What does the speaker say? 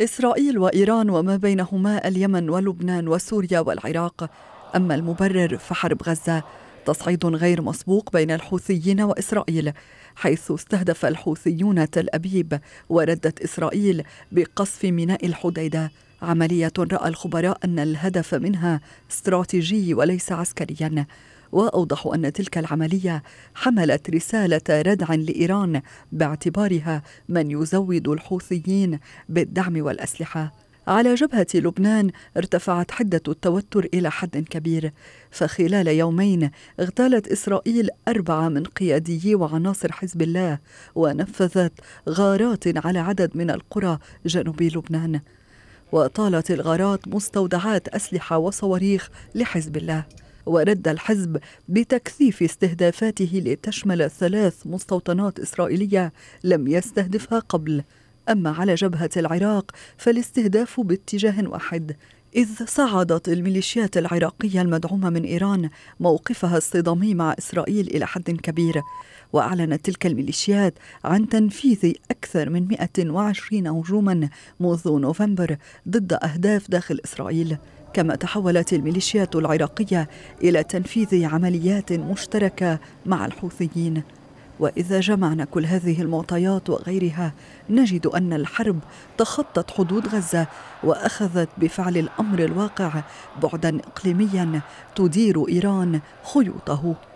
إسرائيل وإيران وما بينهما اليمن ولبنان وسوريا والعراق أما المبرر فحرب غزة تصعيد غير مسبوق بين الحوثيين وإسرائيل حيث استهدف الحوثيون تل أبيب وردت إسرائيل بقصف ميناء الحديدة عملية رأى الخبراء أن الهدف منها استراتيجي وليس عسكريا واوضحوا ان تلك العمليه حملت رساله ردع لايران باعتبارها من يزود الحوثيين بالدعم والاسلحه على جبهة لبنان ارتفعت حدة التوتر إلى حد كبير، فخلال يومين اغتالت إسرائيل أربعة من قياديي وعناصر حزب الله، ونفذت غارات على عدد من القرى جنوب لبنان، وطالت الغارات مستودعات أسلحة وصواريخ لحزب الله. ورد الحزب بتكثيف استهدافاته لتشمل ثلاث مستوطنات إسرائيلية لم يستهدفها قبل أما على جبهة العراق فالاستهداف باتجاه واحد إذ صعدت الميليشيات العراقية المدعومة من إيران موقفها الصدامي مع إسرائيل إلى حد كبير وأعلنت تلك الميليشيات عن تنفيذ أكثر من 120 هجوما منذ نوفمبر ضد أهداف داخل إسرائيل كما تحولت الميليشيات العراقية إلى تنفيذ عمليات مشتركة مع الحوثيين واذا جمعنا كل هذه المعطيات وغيرها نجد ان الحرب تخطت حدود غزه واخذت بفعل الامر الواقع بعدا اقليميا تدير ايران خيوطه